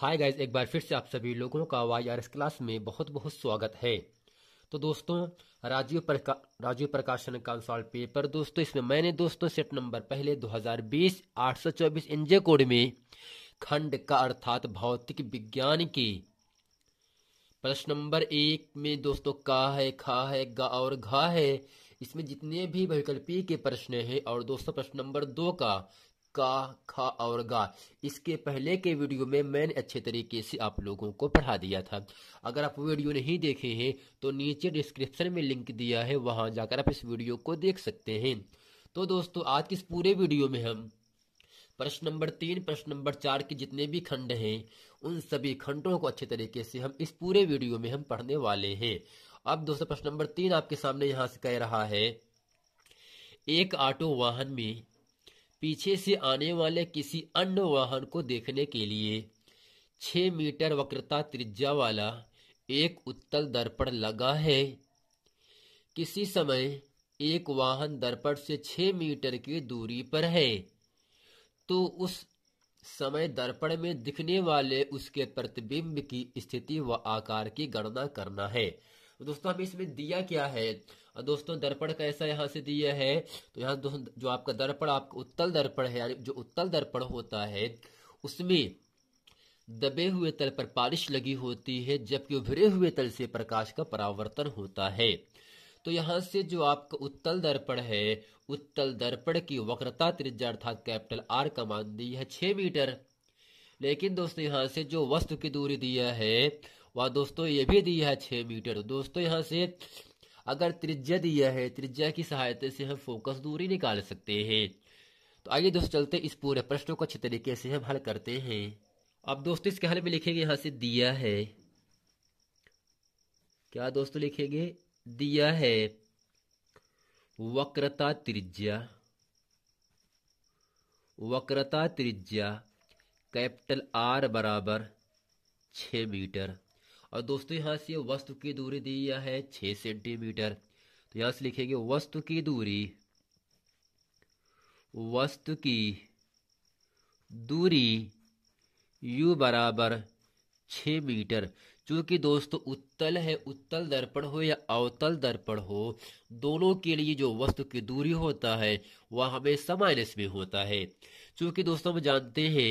hi guys एक बार फिर से आप सभी लोगों का वाई आर एस क्लास में बहुत बहुत स्वागत है तो दोस्तों राजीव प्रका राजीव प्रकाशन कंसल्ट पेपर दोस्तों इसमें मैंने दोस्तों सेट नंबर पहले 2020 824 एनजे कोड में खंड का अर्थात भौतिक विज्ञान की प्रश्न नंबर एक में दोस्तों का है खा है गा और घा है इसमें जितने भी वैकल्पी के प्रश्न है और दोस्तों प्रश्न नंबर दो का का खा और गा इसके पहले के वीडियो में मैंने अच्छे तरीके से आप लोगों को पढ़ा दिया था अगर आप वीडियो नहीं देखे हैं तो नीचे डिस्क्रिप्शन में लिंक दिया है वहां जाकर आप इस वीडियो को देख सकते हैं तो दोस्तों आज के इस पूरे वीडियो में हम प्रश्न नंबर तीन प्रश्न नंबर चार के जितने भी खंड हैं उन सभी खंडों को अच्छे तरीके से हम इस पूरे वीडियो में हम पढ़ने वाले हैं अब दोस्तों प्रश्न नंबर तीन आपके सामने यहाँ से कह रहा है एक ऑटो वाहन में पीछे से आने वाले किसी अन्य वाहन को देखने के लिए छह मीटर वक्रता त्रिज्या वाला एक उत्तल दर्पण लगा है किसी समय एक वाहन दर्पण से छह मीटर की दूरी पर है तो उस समय दर्पण में दिखने वाले उसके प्रतिबिंब की स्थिति व आकार की गणना करना है दोस्तों हमें इसमें दिया क्या है और दोस्तों दर्पण कैसा यहाँ से दिया है तो यहाँ जो आपका दर्पण आपका उत्तल दर्पण है जो उत्तल दर्पण होता है उसमें दबे हुए तल पर पारिश लगी होती है जबकि उभरे हुए तल से प्रकाश का परावर्तन होता है तो यहाँ से जो आपका उत्तल दर्पण है उत्तल दर्पण की वक्रता त्रिज्या अर्थात कैपिटल आर का मान दी है छह मीटर लेकिन दोस्तों यहाँ से जो वस्तु की दूरी दिया है वह दोस्तों ये भी दिया है छह मीटर दोस्तों यहाँ से अगर त्रिज्या दिया है त्रिज्या की सहायता से हम फोकस दूरी निकाल सकते हैं तो आइए दोस्तों चलते इस पूरे प्रश्न को अच्छे तरीके से हम हल करते हैं अब दोस्तों इसके हल में लिखेंगे यहाँ से दिया है क्या दोस्तों लिखेंगे दिया है वक्रता त्रिज्या वक्रता त्रिज्या कैपिटल आर बराबर छ मीटर और दोस्तों यहाँ से वस्तु की दूरी दी यह है छह सेंटीमीटर तो यहाँ से लिखेंगे वस्तु की दूरी वस्तु की दूरी u बराबर छ मीटर चूंकि दोस्तों उत्तल है उत्तल दर्पण हो या अवतल दर्पण हो दोनों के लिए जो वस्तु की दूरी होता है वह हमें समाइनस में होता है चूंकि दोस्तों हम जानते हैं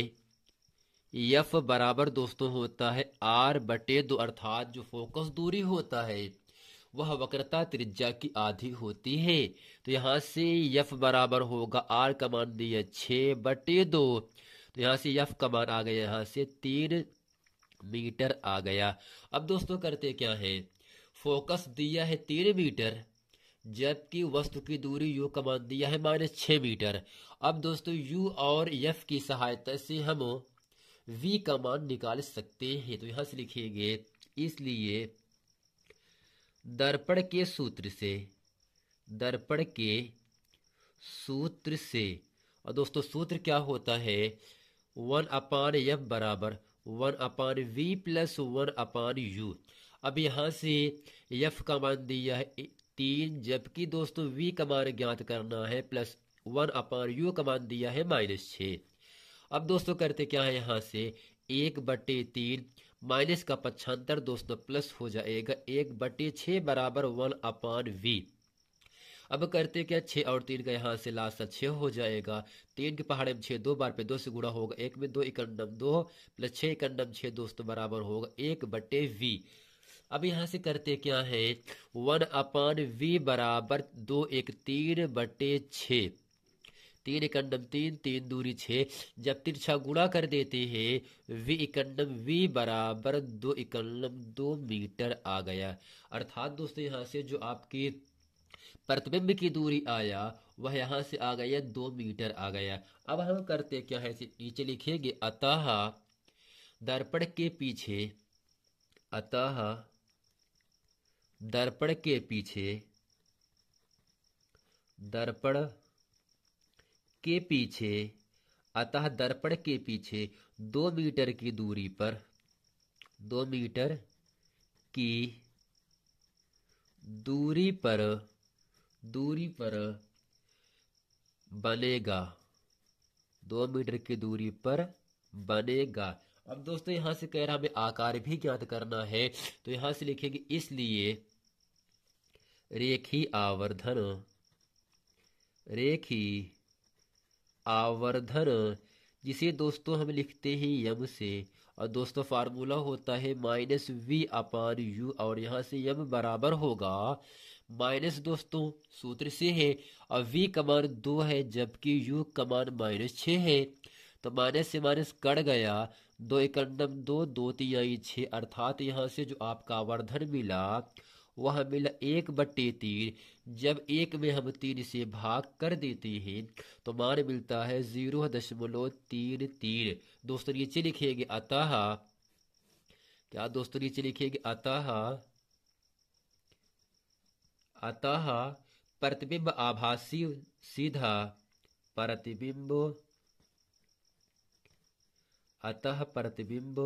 यफ बराबर दोस्तों होता है आर बटे दो अर्थात जो फोकस दूरी होता है वह वक्रता त्रिज्या की आधी होती है तो यहाँ से यफ बराबर होगा आर का मान दिया छः बटे दो तो यहाँ से यफ का मान आ गया यहाँ से तीन मीटर आ गया अब दोस्तों करते क्या है फोकस दिया है तीन मीटर जबकि वस्तु की दूरी यू का मान दिया है माइनस छ मीटर अब दोस्तों यू और यफ की सहायता से हम वी का मान निकाल सकते हैं तो यहां से लिखेंगे इसलिए दर्पण के सूत्र से दर्पण के सूत्र से और दोस्तों सूत्र क्या होता है वन अपान एफ बराबर one upon V plus one upon U अब यहाँ से यफ का मान दिया है तीन जबकि दोस्तों वी का मान ज्ञात करना है प्लस वन अपान यू का मान दिया है माइनस छः अब दोस्तों करते क्या है यहाँ से एक बटे तीन माइनस का पक्षांतर दोस्तों प्लस हो जाएगा एक बटे छः बराबर वन अपान वी अब करते क्या छः और तीन का यहाँ से लास्ट छः हो जाएगा तीन के पहाड़े में छः दो बार पे दो से गुणा होगा एक में दो इकंडम दो प्लस छः इकन्नम छः दोस्तों बराबर होगा एक बटे वी अब यहाँ से करते क्या है वन अपान वी बराबर दो एक तीन बटे छः तीन इकन्नम तीन तीन दूरी छः जब तिरछा गुणा कर देते हैं वी इकन्नम वी बराबर दो इकन्नम दो मीटर आ गया अर्थात दोस्तों यहाँ से जो आपकी प्रतिबिंब की दूरी आया वह यहाँ से आ गया दो मीटर आ गया अब हम करते क्या है नीचे लिखेंगे अतः दर्पण के पीछे अतः दर्पण के पीछे दर्पण के पीछे अतः दर्पण के पीछे दो मीटर की दूरी पर दो मीटर की दूरी पर दूरी पर बनेगा दो मीटर की दूरी पर बनेगा अब दोस्तों यहां से कह रहा हमें आकार भी ज्ञात करना है तो यहां से लिखेंगे इसलिए रेखी आवर्धन रेखी आवर्धन जिसे दोस्तों हम लिखते हैं यम से और दोस्तों फार्मूला होता है माइनस वी अपान यू और यहाँ से यम बराबर होगा माइनस दोस्तों सूत्र से है और वी कमान दो है जबकि यू कमान माइनस छः है तो माइनस से माइनस कट गया दो इकंडम दो दो तिहाई छः अर्थात यहाँ से जो आपका आवर्धन मिला वह बिल एक बट्टे तीन जब एक में हम तीन से भाग कर देते हैं तो मान मिलता है जीरो दशमलव तीन तीन दोस्तों नीचे लिखेंगे अतः क्या दोस्तों नीचे लिखेंगे अतः अतः प्रतिबिंब आभासी सीधा प्रतिबिंब अतः प्रतिबिंब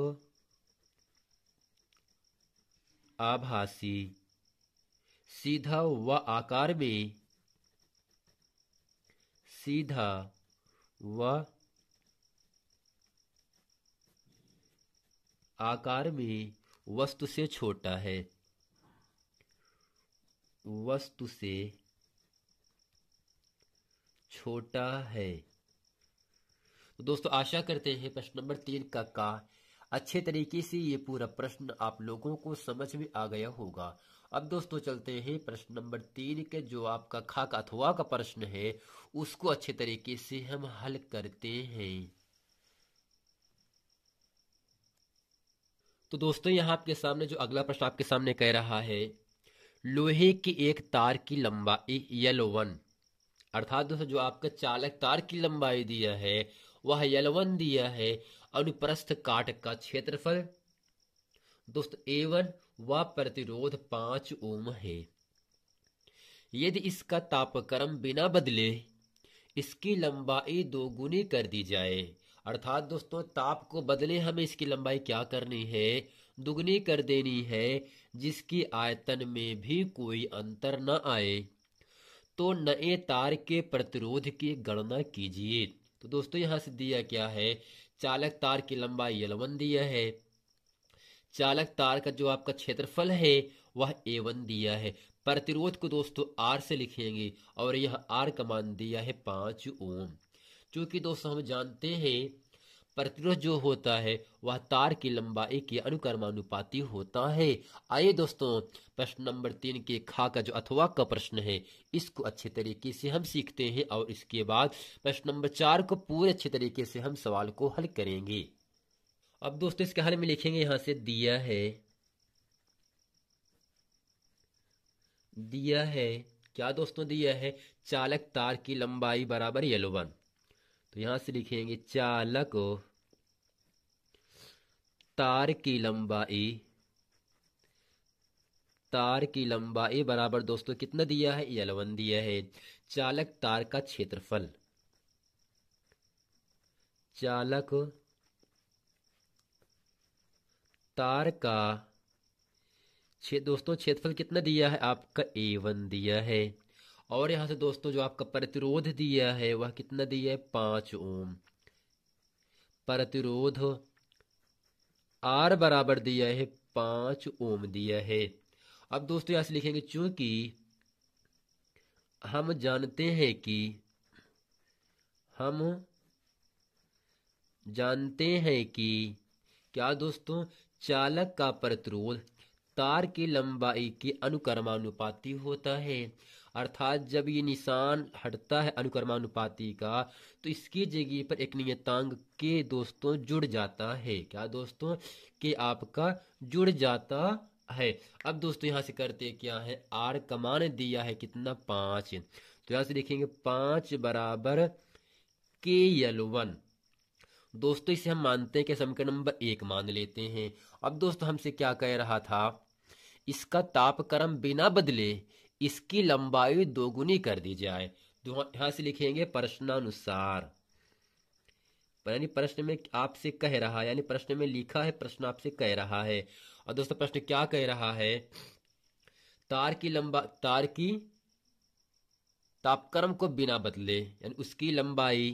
आभासी सीधा व आकार में सीधा व आकार में वस्तु से छोटा है वस्तु से छोटा है दोस्तों आशा करते हैं प्रश्न नंबर तीन का का अच्छे तरीके से ये पूरा प्रश्न आप लोगों को समझ में आ गया होगा अब दोस्तों चलते हैं प्रश्न नंबर तीन के जो आपका खाक अथवा का प्रश्न है उसको अच्छे तरीके से हम हल करते हैं तो दोस्तों यहाँ आपके सामने जो अगला प्रश्न आपके सामने कह रहा है लोहे की एक तार की लंबाई यल वन अर्थात दोस्तों जो आपका चालक तार की लंबाई दिया है वह यल वन दिया है अनुप्रस्थ काट का क्षेत्रफल दोस्त ए वन व प्रतिरोध पांच ओम है यदि इसका तापक्रम बिना बदले इसकी लंबाई दोगुनी कर दी जाए अर्थात दोस्तों ताप को बदले हमें इसकी लंबाई क्या करनी है दुगनी कर देनी है जिसकी आयतन में भी कोई अंतर न आए तो नए तार के प्रतिरोध की गणना कीजिए तो दोस्तों यहाँ से दिया क्या है चालक तार की लंबाई एल वन दिया है चालक तार का जो आपका क्षेत्रफल है वह ए वन दिया है प्रतिरोध को दोस्तों आर से लिखेंगे और यह आर का मान दिया है पांच ओम चूंकि दोस्तों हम जानते हैं प्रतिरोध जो होता है वह तार की लंबाई के अनुक्रमानुपाती होता है आइए दोस्तों प्रश्न नंबर तीन के खा का जो अथवा का प्रश्न है इसको अच्छे तरीके से हम सीखते हैं और इसके बाद प्रश्न नंबर चार को पूरे अच्छे तरीके से हम सवाल को हल करेंगे अब दोस्तों इसके हल में लिखेंगे यहां से दिया है दिया है क्या दोस्तों दिया है चालक तार की लंबाई बराबर येलो वन तो यहां से लिखेंगे चालक तार की लंबाई तार की लंबाई बराबर दोस्तों कितना दिया है यलवन दिया है चालक तार का क्षेत्रफल चालक तार का छे दोस्तों क्षेत्रफल कितना दिया है आपका ए वन दिया है और यहाँ से दोस्तों जो आपका प्रतिरोध दिया है वह कितना दिया है पांच ओम प्रतिरोध आर बराबर दिया है पांच ओम दिया है अब दोस्तों यहां से लिखेंगे चूंकि हम जानते हैं कि हम जानते हैं कि क्या दोस्तों चालक का प्रतिरोध तार की लंबाई के अनुक्रमानुपाती होता है अर्थात जब ये निशान हटता है अनुक्रमानुपाति का तो इसकी जगह पर एक नियतांग के दोस्तों जुड़ जाता है क्या दोस्तों के आपका जुड़ जाता है अब दोस्तों यहां से करते क्या है आर कमान दिया है कितना पांच तो यहां से देखेंगे पांच बराबर के एल वन दोस्तों इसे हम मानते हैं कि समीकरण नंबर एक मान लेते हैं अब दोस्तों हमसे क्या कह रहा था इसका तापक्रम बिना बदले इसकी लंबाई दोगुनी कर दी जाए तो यहाँ से लिखेंगे प्रश्नानुसार यानी प्रश्न में आपसे कह रहा है यानी प्रश्न में लिखा है प्रश्न आपसे कह रहा है और दोस्तों प्रश्न क्या कह रहा है तार की लंबा तार की तापक्रम को बिना बदले यानी उसकी लंबाई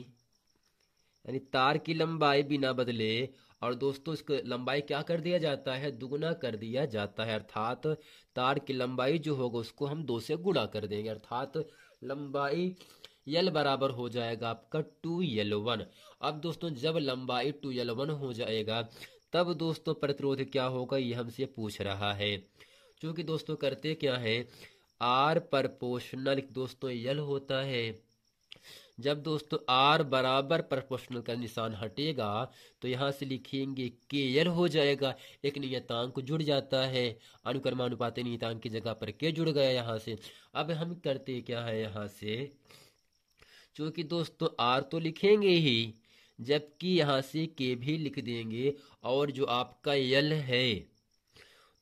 यानी तार की लंबाई बिना बदले और दोस्तों इसको लंबाई क्या कर दिया जाता है दुगुना कर दिया जाता है अर्थात तार की लंबाई जो होगा उसको हम दो से गुणा कर देंगे अर्थात लंबाई यल बराबर हो जाएगा आपका टू यल वन अब दोस्तों जब लंबाई टू यल वन हो जाएगा तब दोस्तों प्रतिरोध क्या होगा ये हमसे पूछ रहा है चूंकि दोस्तों करते क्या है आर प्रपोशनल दोस्तों यल होता है जब दोस्तों आर बराबर प्रोपोर्शनल का निशान हटेगा तो यहाँ से लिखेंगे के एल हो जाएगा एक नियतांक जुड़ जाता है अनुक्रमानुपात नियतांक की जगह पर के जुड़ गया यहाँ से अब हम करते क्या है यहाँ से चूंकि दोस्तों आर तो लिखेंगे ही जबकि यहाँ से के भी लिख देंगे और जो आपका यल है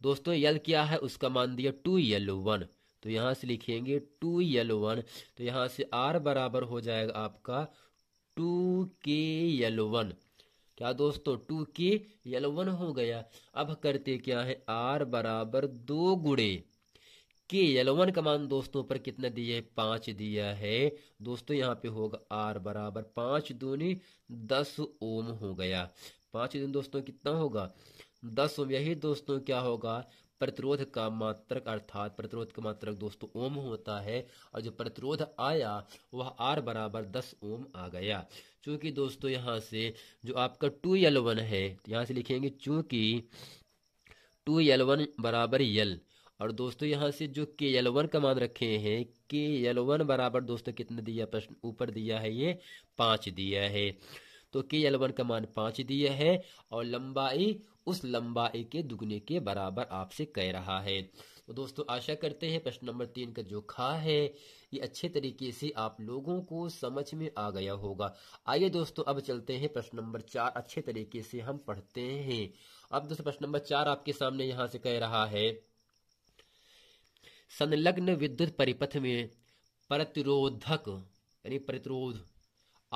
दोस्तों यल क्या है उसका मान दिया टू यल वन तो यहाँ से लिखेंगे टू येलो वन तो यहाँ से आर बराबर हो जाएगा आपका टू के येलो वन क्या दोस्तों टू के येलो वन हो गया अब करते क्या है आर बराबर दो गुड़े के येलो वन का मान दोस्तों पर कितना दिया है पांच दिया है दोस्तों यहाँ पे होगा आर बराबर पांच दूनी दस ओम हो गया पांच दिन दोस्तों कितना होगा दस ओम यही दोस्तों क्या होगा प्रतिरोध का मात्रक अर्थात प्रतिरोध का मात्रक दोस्तों ओम होता है और जो प्रतिरोध आया वह आर बराबर दस ओम आ गया चूंकि दोस्तों यहाँ से जो आपका टू एल वन है यहाँ से लिखेंगे चूंकि टू एल वन बराबर यल और दोस्तों यहाँ से जो के एल वन का मान रखे हैं के एल वन बराबर दोस्तों कितने दिया प्रश्न ऊपर दिया है ये पाँच दिया है तो के एल वन का मान पाँच दिया है और लंबाई उस लंबाई के दुगने के बराबर आपसे कह रहा है तो दोस्तों आशा करते हैं प्रश्न नंबर तीन का जो खा है ये अच्छे तरीके से आप लोगों को समझ में आ गया होगा आइए दोस्तों अब चलते हैं प्रश्न नंबर चार अच्छे तरीके से हम पढ़ते हैं अब दोस्तों प्रश्न नंबर चार आपके सामने यहां से कह रहा है संलग्न विद्युत परिपथ में प्रतिरोधक यानी प्रतिरोध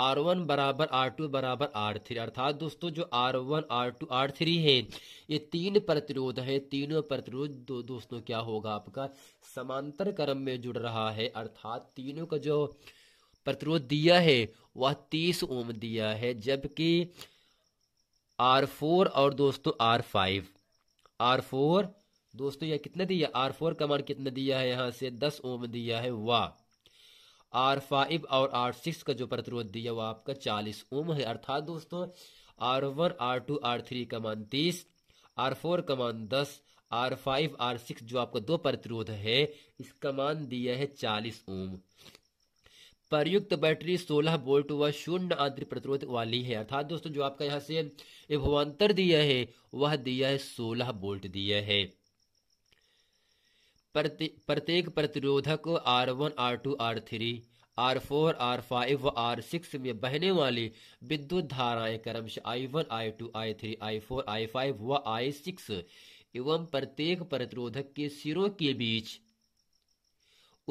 आर वन बराबर आर टू बराबर आर थ्री अर्थात दोस्तों जो R one R two R three है ये तीन प्रतिरोध है तीनों प्रतिरोध दो, दोस्तों क्या होगा आपका समांतर क्रम में जुड़ रहा है अर्थात तीनों का जो प्रतिरोध दिया है वह तीस ओम दिया है जबकि आर फोर और दोस्तों आर फाइव आर फोर दोस्तों यह कितना दिया आर फोर का मान कितना दिया है यहाँ से दस ओम दिया है वाह आर फाइव और आर सिक्स का जो प्रतिरोध दिया वो आपका चालीस ओम है अर्थात दोस्तों R one R two R three का मान तीस आर फोर का मान दस आर फाइव आर सिक्स जो आपका दो प्रतिरोध है इसका मान दिया है चालीस ओम प्रयुक्त बैटरी 16 वोल्ट व शून्य आंतरिक प्रतिरोध वाली है अर्थात दोस्तों जो आपका यहाँ से भवान्तर दिया है वह दिया है 16 वोल्ट दिया है प्रत्येक प्रतिरोधक को R one R two R three R four R five व आर सिक्स में बहने वाली विद्युत धाराएं क्रमश I one I two I three I four I five व आई सिक्स एवं प्रत्येक प्रतिरोधक के सिरों के बीच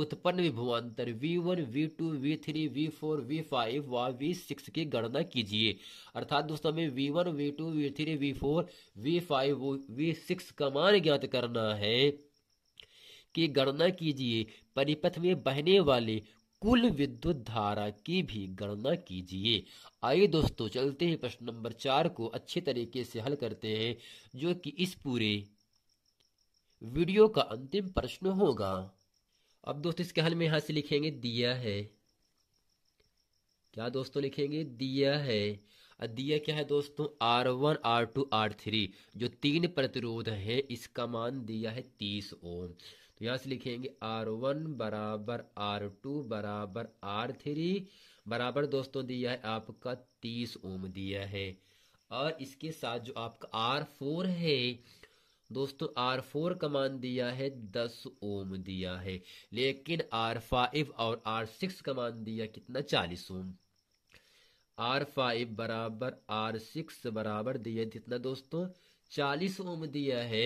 उत्पन्न विभवांतर V1, V2, V3, V4, V5 व V6 की गणना कीजिए अर्थात दोस्तों हमें V1, V2, V3, V4, V5, V6 का मान ज्ञात करना है की गणना कीजिए परिपथ में बहने वाले कुल विद्युत धारा की भी गणना कीजिए आइए दोस्तों चलते हैं प्रश्न नंबर चार को अच्छे तरीके से हल करते हैं जो कि इस पूरे वीडियो का अंतिम प्रश्न होगा अब दोस्तों इसके हल में यहां से लिखेंगे दिया है क्या दोस्तों लिखेंगे दिया है दिया क्या है दोस्तों R one R two R three जो तीन प्रतिरोध है इसका मान दिया है तीस ओम यहां से लिखेंगे आर वन बराबर आर टू बराबर आर थ्री बराबर दोस्तों दिया है आपका तीस ओम दिया है और इसके साथ जो आपका आर फोर है दोस्तों आर फोर का मान दिया है दस ओम दिया है लेकिन आर फाइव और आर सिक्स का मान दिया कितना चालीस ओम आर फाइव बराबर आर सिक्स बराबर दिया कितना दोस्तों चालीस ओम दिया है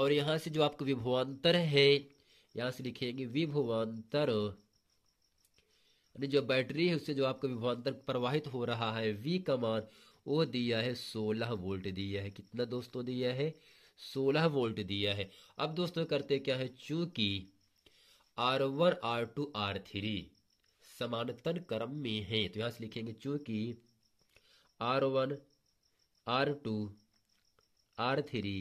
और यहां से जो आपका विभवांतर है यहाँ से लिखेंगे विभवांतर जो बैटरी है उससे जो आपका विभवांतर प्रवाहित हो रहा है वी का मान वो दिया है सोलह वोल्ट दिया है कितना दोस्तों दिया है सोलह वोल्ट दिया है अब दोस्तों करते क्या है चूंकि R one R two R three समानतन क्रम में है तो यहां से लिखेंगे चूंकि R one R two R three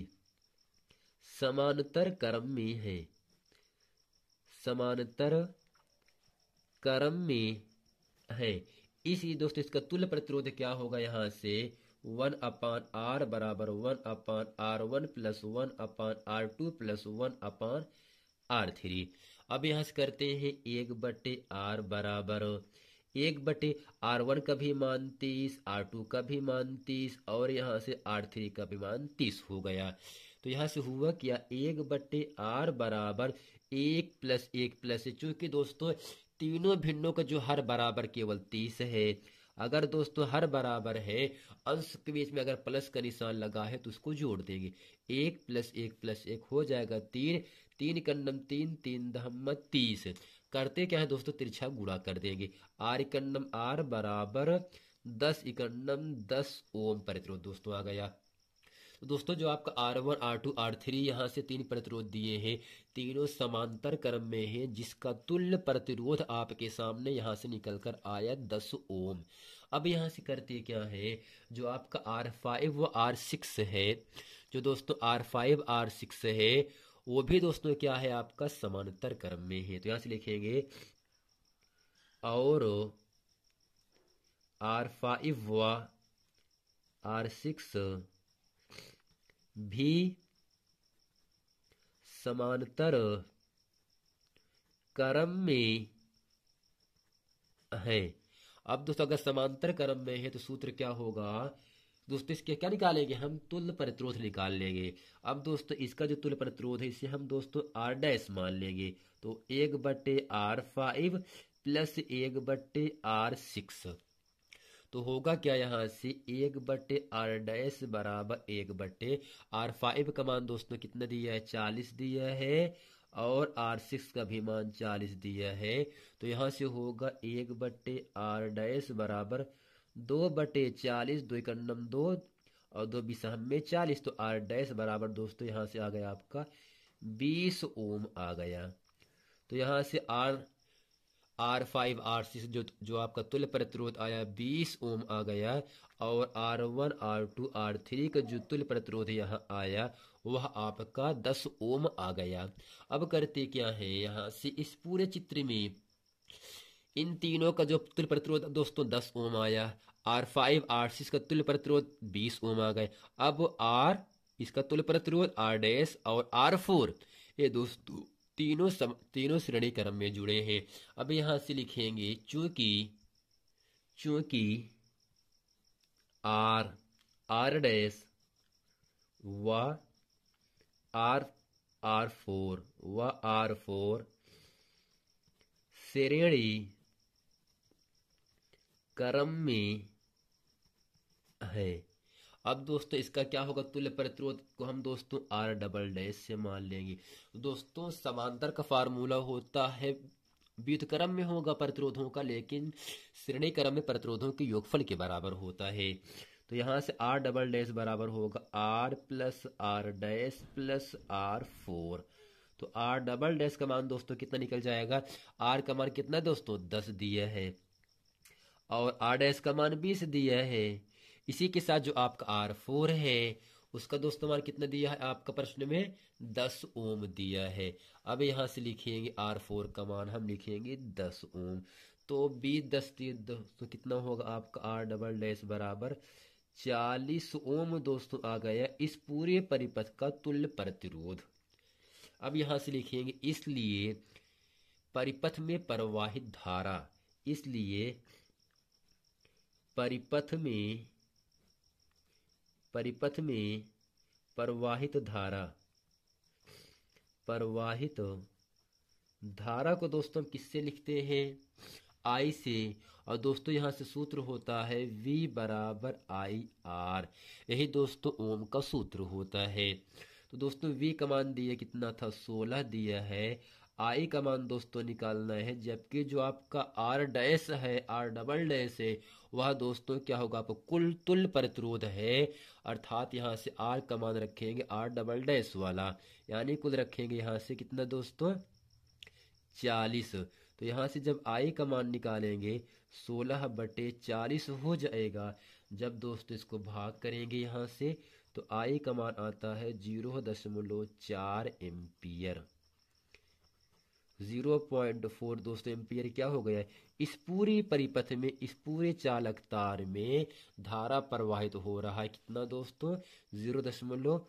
समानतर क्रम में है समानांतर क्रम में है इसलिए दोस्तों इसका तुल्य प्रतिरोध क्या होगा यहाँ से वन अपान आर बराबर one upon R one plus one upon R two plus one upon R three अब यहाँ से करते हैं एक बटे आर बराबर एक बटे आर वन का भी मान तीस आर टू का भी मान तीस और यहाँ से आर थ्री का भी मान तीस हो गया तो यहाँ से हुआ क्या एक बटे आर बराबर एक प्लस एक प्लस चूंकि दोस्तों तीनों भिन्नों का जो हर बराबर केवल तीस है अगर दोस्तों हर बराबर है अंश के बीच में अगर प्लस का निशान लगा है तो उसको जोड़ देंगे एक प्लस एक प्लस एक हो जाएगा तीन तीन कन्नम तीन तीन दहम तीस करते क्या है दोस्तों तिरछा गुड़ा कर देंगे आर इकन्नम आर बराबर दस इकन्नम दस ओम प्रतिरोध दोस्तों आ गया तो दोस्तों जो आपका R one R two R three यहाँ से तीन प्रतिरोध दिए हैं तीनों समांतर क्रम में हैं जिसका तुल्य प्रतिरोध आपके सामने यहाँ से निकल कर आया दस ओम अब यहाँ से करते क्या है जो आपका आर फाइव व आर सिक्स है जो दोस्तों आर फाइव आर सिक्स है वो भी दोस्तों क्या है आपका समांतर क्रम में है तो यहाँ से लिखेंगे और आर फाइव व आर सिक्स भी समांतर कर्म में है अब दोस्तों अगर समांतर कर्म में है तो सूत्र क्या होगा दोस्तों इसके क्या निकालेंगे हम तुल्य प्रतिरोध निकाल लेंगे अब दोस्तों इसका जो तुल्य प्रतिरोध है इसे हम दोस्तों आर डैश मान लेंगे तो एक बटे आर फाइव प्लस एक बटे आर सिक्स तो होगा क्या यहाँ से एक बटे आर डैस बराबर एक बटे आर फाइव का मान दोस्तों कितना दिया है चालीस दिया है और आर सिक्स का भी मान चालीस दिया है तो यहाँ से होगा एक बटे आर डैस बराबर दो बटे चालीस दो इकन्नम दो और दो बीस में चालीस तो आर डैस बराबर दोस्तों यहाँ से आ गया आपका बीस ओम आ गया तो यहाँ से R R five R six जो जो आपका तुल्य प्रतिरोध आया बीस ओम आ गया और R one R two R three का जो तुल्य प्रतिरोध यहाँ आया वह आपका दस ओम आ गया अब करते क्या है यहाँ से इस पूरे चित्र में इन तीनों का जो तुल्य प्रतिरोध दोस्तों दस ओम आया आर फाइव आर सिक्स का तुल्य प्रतिरोध बीस ओम आ गए अब आर इसका तुल्य प्रतिरोध आर डैश और आर फोर ये दोस्तों तीनों सम, तीनों श्रेणी क्रम में जुड़े हैं अब यहां से लिखेंगे चूंकि चूंकि आर आर डैश व आर आर फोर व आर फोर श्रेणी क्रम में है अब दोस्तों इसका क्या होगा तुल्य प्रतिरोध को हम दोस्तों आर डबल डैश से मान लेंगे दोस्तों समांतर का फार्मूला होता है व्युतक्रम में होगा प्रतिरोधों का लेकिन श्रेणी क्रम में प्रतिरोधों के योगफल के बराबर होता है तो यहाँ से आर डबल डैश बराबर होगा R plus R dash plus R four तो आर डबल डैश का मान दोस्तों कितना निकल जाएगा आर का मान कितना दोस्तों दस दिया है और आर डैश का मान बीस दिया है इसी के साथ जो आपका आर फोर है उसका दोस्तों मान कितना दिया है आपका प्रश्न में दस ओम दिया है अब यहाँ से लिखेंगे आर फोर का मान हम लिखेंगे दस ओम तो बी दस दोस्तों कितना होगा आपका आर डबल डैश बराबर चालीस ओम दोस्तों आ गया इस पूरे परिपथ का तुल्य प्रतिरोध अब यहाँ से लिखेंगे इसलिए परिपथ में प्रवाहित धारा इसलिए परिपथ में परिपथ में प्रवाहित धारा प्रवाहित धारा को दोस्तों हम किससे लिखते हैं आई से और दोस्तों यहाँ से सूत्र होता है V बराबर आई आर यही दोस्तों ओम का सूत्र होता है तो दोस्तों V का मान दिया कितना था सोलह दिया है आई का मान दोस्तों निकालना है जबकि जो आपका आर डैस है आर डबल डैस है वह दोस्तों क्या होगा आपको कुल तुल प्रतिरोध है अर्थात यहाँ से आर का मान रखेंगे आर डबल डैस वाला यानी कुल रखेंगे यहाँ से कितना दोस्तों चालीस तो यहाँ से जब आई का मान निकालेंगे सोलह बटे चालीस हो जाएगा जब दोस्तों इसको भाग करेंगे यहाँ से तो आई का मान आता है जीरो दशमलव चार एम्पियर जीरो पॉइंट फोर दोस्तों एम्पियर क्या हो गया है इस पूरी परिपथ में इस पूरे चालक तार में धारा प्रवाहित हो रहा है कितना दोस्तों जीरो दशमलव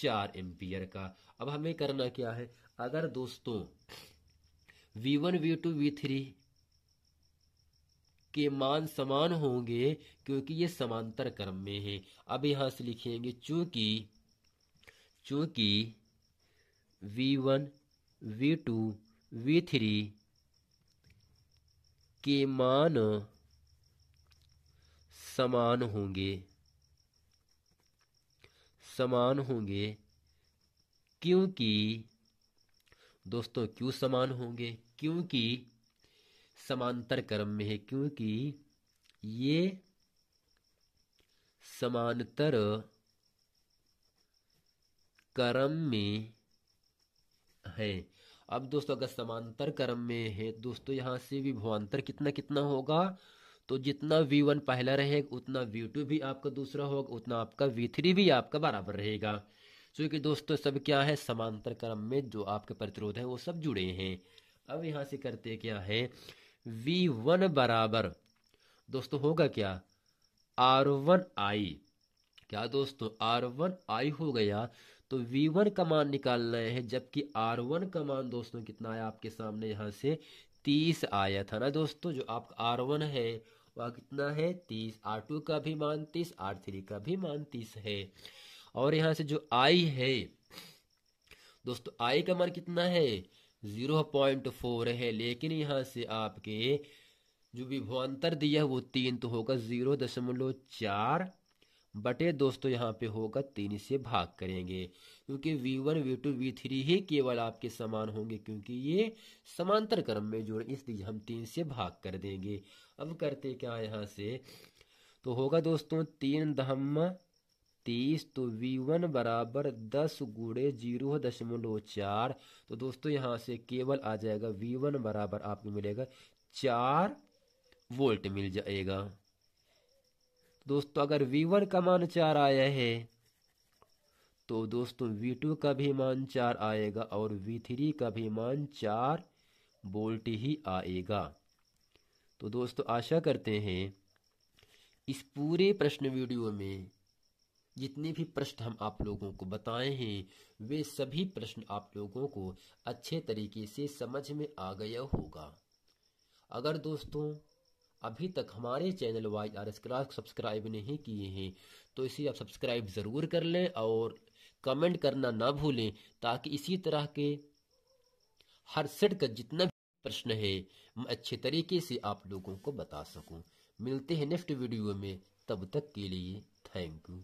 चार एम्पियर का अब हमें करना क्या है अगर दोस्तों V one V two V three के मान समान होंगे क्योंकि ये समांतर क्रम में है अब यहां से लिखेंगे चूंकि चूंकि V one V two V के मान समान होंगे समान होंगे क्योंकि दोस्तों क्यों समान होंगे क्योंकि समांतर क्रम में है क्योंकि ये समांतर क्रम में है अब दोस्तों अगर समांतर क्रम में है दोस्तों यहाँ से भवान्तर कितना कितना होगा तो जितना वी वन पहला रहेगा उतना वी टू भी आपका दूसरा होगा उतना आपका वी थ्री भी आपका बराबर रहेगा क्योंकि दोस्तों सब क्या है समांतर क्रम में जो आपके प्रतिरोध है वो सब जुड़े हैं अब यहाँ से करते क्या है वी वन बराबर दोस्तों होगा क्या आर वन आई क्या दोस्तों आर वन आई हो गया तो V1 का मान निकालना है जबकि R1 का मान दोस्तों कितना आया आपके सामने यहाँ से तीस आया था ना दोस्तों जो आपका आर वन है वह कितना है तीस आर टू का भी मान तीस आर थ्री का भी मान तीस है और यहाँ से जो आई है दोस्तों आई का मान कितना है जीरो पॉइंट फोर है लेकिन यहाँ से आपके जो विभवान्तर दिया है वो तीन तो होगा जीरो दशमलव चार बटे दोस्तों यहाँ पे होगा तीन से भाग करेंगे क्योंकि V one V two V three ही केवल आपके समान होंगे क्योंकि ये समांतर क्रम में जोड़ इसलिए हम तीन से भाग कर देंगे अब करते क्या यहाँ से तो होगा दोस्तों तीन दम तीस तो वी वन बराबर दस गुड़े जीरो दशमलव चार तो दोस्तों यहाँ से केवल आ जाएगा वी वन बराबर आपको मिलेगा चार वोल्ट मिल जाएगा दोस्तों अगर वी वन का मान चार आया है तो दोस्तों वी टू का भी मान चार आएगा और वी थ्री का भी मान चार बोल्ट ही आएगा तो दोस्तों आशा करते हैं इस पूरे प्रश्न वीडियो में जितने भी प्रश्न हम आप लोगों को बताए हैं वे सभी प्रश्न आप लोगों को अच्छे तरीके से समझ में आ गया होगा अगर दोस्तों अभी तक हमारे channel Y R S class subscribe नहीं किए हैं तो इसे आप सब्सक्राइब ज़रूर कर लें और कमेंट करना ना भूलें ताकि इसी तरह के हर सेट का जितना भी प्रश्न है मैं अच्छे तरीके से आप लोगों को बता सकूं मिलते हैं नेक्स्ट वीडियो में तब तक के लिए थैंक यू